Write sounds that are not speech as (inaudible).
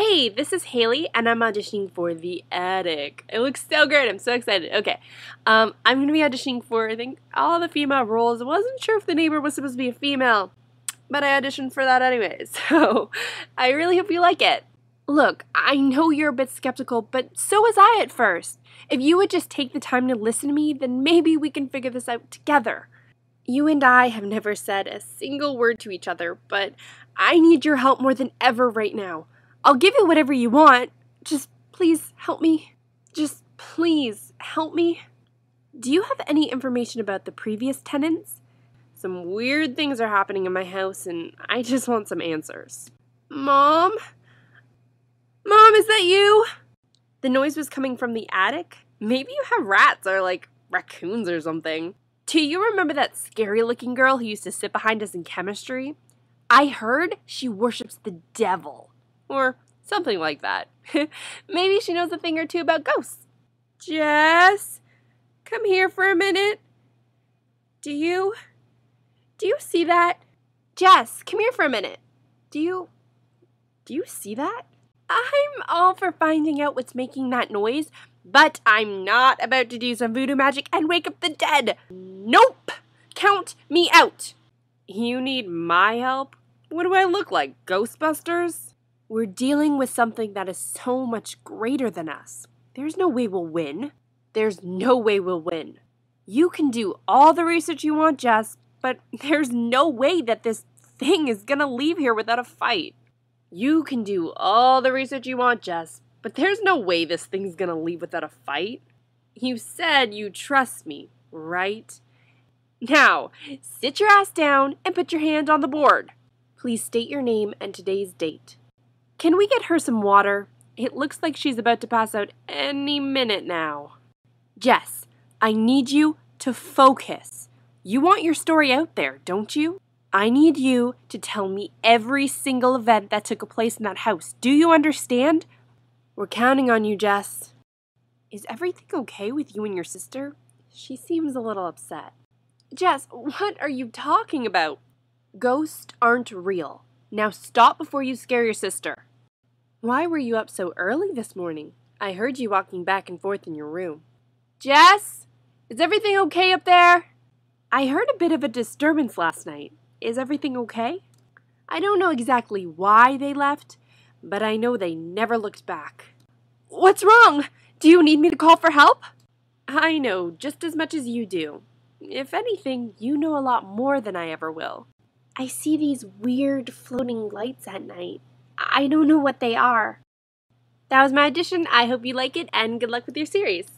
Hey, this is Haley, and I'm auditioning for The Attic. It looks so great. I'm so excited. Okay, um, I'm going to be auditioning for, I think, all the female roles. I wasn't sure if the neighbor was supposed to be a female, but I auditioned for that anyway, (laughs) so I really hope you like it. Look, I know you're a bit skeptical, but so was I at first. If you would just take the time to listen to me, then maybe we can figure this out together. You and I have never said a single word to each other, but I need your help more than ever right now. I'll give you whatever you want. Just please help me. Just please help me. Do you have any information about the previous tenants? Some weird things are happening in my house and I just want some answers. Mom? Mom, is that you? The noise was coming from the attic. Maybe you have rats or like raccoons or something. Do you remember that scary looking girl who used to sit behind us in chemistry? I heard she worships the devil or something like that. (laughs) Maybe she knows a thing or two about ghosts. Jess, come here for a minute. Do you, do you see that? Jess, come here for a minute. Do you, do you see that? I'm all for finding out what's making that noise, but I'm not about to do some voodoo magic and wake up the dead. Nope! Count me out! You need my help? What do I look like, Ghostbusters? We're dealing with something that is so much greater than us. There's no way we'll win. There's no way we'll win. You can do all the research you want, Jess, but (laughs) there's no way that this thing is gonna leave here without a fight. You can do all the research you want, Jess, but there's no way this thing's gonna leave without a fight. You said you trust me, right? Now, sit your ass down and put your hand on the board. Please state your name and today's date. Can we get her some water? It looks like she's about to pass out any minute now. Jess, I need you to focus. You want your story out there, don't you? I need you to tell me every single event that took place in that house. Do you understand? We're counting on you, Jess. Is everything okay with you and your sister? She seems a little upset. Jess, what are you talking about? Ghosts aren't real. Now stop before you scare your sister. Why were you up so early this morning? I heard you walking back and forth in your room. Jess, is everything okay up there? I heard a bit of a disturbance last night. Is everything okay? I don't know exactly why they left, but I know they never looked back. What's wrong? Do you need me to call for help? I know just as much as you do. If anything, you know a lot more than I ever will. I see these weird floating lights at night, I don't know what they are. That was my audition. I hope you like it and good luck with your series.